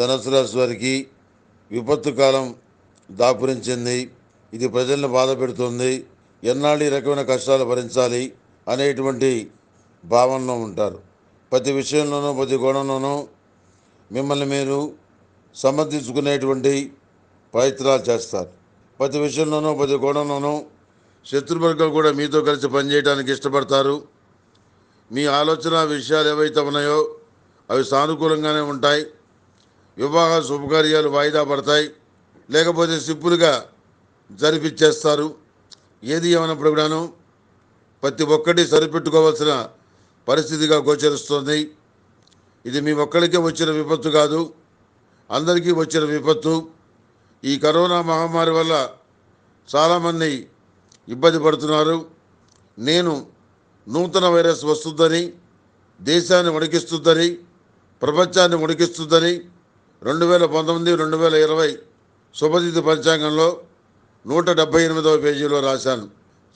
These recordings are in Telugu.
ధనసు రాశి వారికి విపత్తు కాలం దాపురించింది ఇది ప్రజలను బాధ పెడుతుంది ఎన్నాళ్ళు ఈ రకమైన కష్టాలు భరించాలి అనేటువంటి భావనలో ఉంటారు ప్రతి విషయంలోనూ ప్రతి గుణంలోనూ మిమ్మల్ని మీరు సమర్థించుకునేటువంటి ప్రయత్నాలు చేస్తారు ప్రతి విషయంలోనూ ప్రతి గుణంలోనూ శత్రువర్గాలు కూడా మీతో కలిసి పనిచేయడానికి ఇష్టపడతారు మీ ఆలోచన విషయాలు ఏవైతే ఉన్నాయో అవి సానుకూలంగానే ఉంటాయి వివాహ శుభకార్యాలు వాయిదా పడతాయి లేకపోతే సిప్పులుగా జరిపించేస్తారు ఏది ఏమైనప్పుడు కూడాను ప్రతి ఒక్కటి సరిపెట్టుకోవాల్సిన పరిస్థితిగా గోచరిస్తుంది ఇది మీ ఒక్కడికే వచ్చిన విపత్తు కాదు అందరికీ వచ్చిన విపత్తు ఈ కరోనా మహమ్మారి వల్ల చాలామంది ఇబ్బంది పడుతున్నారు నేను నూతన వైరస్ వస్తుందని దేశాన్ని వణికిస్తుందని ప్రపంచాన్ని వణికిస్తుందని రెండు వేల పంతొమ్మిది రెండు వేల ఇరవై శుభతిథి పంచాంగంలో నూట డెబ్బై ఎనిమిదవ పేజీలో రాశాను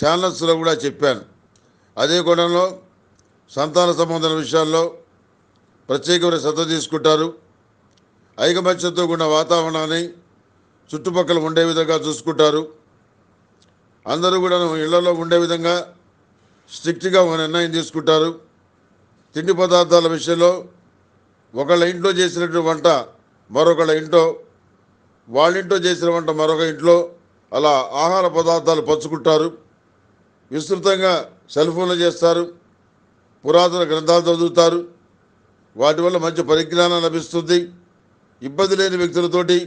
ఛానల్స్లో కూడా చెప్పాను అదే కోణంలో సంతాన సంబంధం విషయాల్లో ప్రత్యేకమైన శ్రద్ధ తీసుకుంటారు ఐకమత్యంతో కూడిన వాతావరణాన్ని చుట్టుపక్కల ఉండే విధంగా చూసుకుంటారు అందరూ కూడా ఇళ్లలో ఉండే విధంగా స్ట్రిక్ట్గా ఒక నిర్ణయం తీసుకుంటారు తిండి పదార్థాల విషయంలో ఒకళ్ళ ఇంట్లో చేసినటువంటి వంట మరొకళ్ళ ఇంట్లో వాళ్ళింటో చేసిన వంట మరొక ఇంట్లో అలా ఆహార పదార్థాలు పంచుకుంటారు విస్తృతంగా సెల్ ఫోన్లు చేస్తారు పురాతన గ్రంథాలు చదువుతారు వాటి వల్ల మంచి పరిజ్ఞానం లభిస్తుంది ఇబ్బంది లేని వ్యక్తులతోటి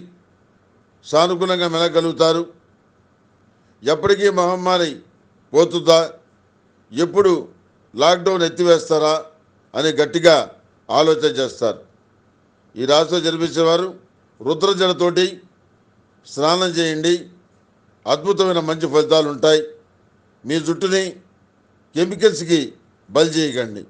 సానుకూలంగా మెలగలుగుతారు ఎప్పటికీ మహమ్మారి పోతుందా ఎప్పుడు లాక్డౌన్ ఎత్తివేస్తారా అని గట్టిగా ఆలోచన చేస్తారు ఈ రాశిలో జన్మించిన వారు రుద్రజలతోటి స్నానం చేయండి అద్భుతమైన మంచి ఫలితాలు ఉంటాయి మీ జుట్టుని కెమికల్స్కి బల్ చేయకండి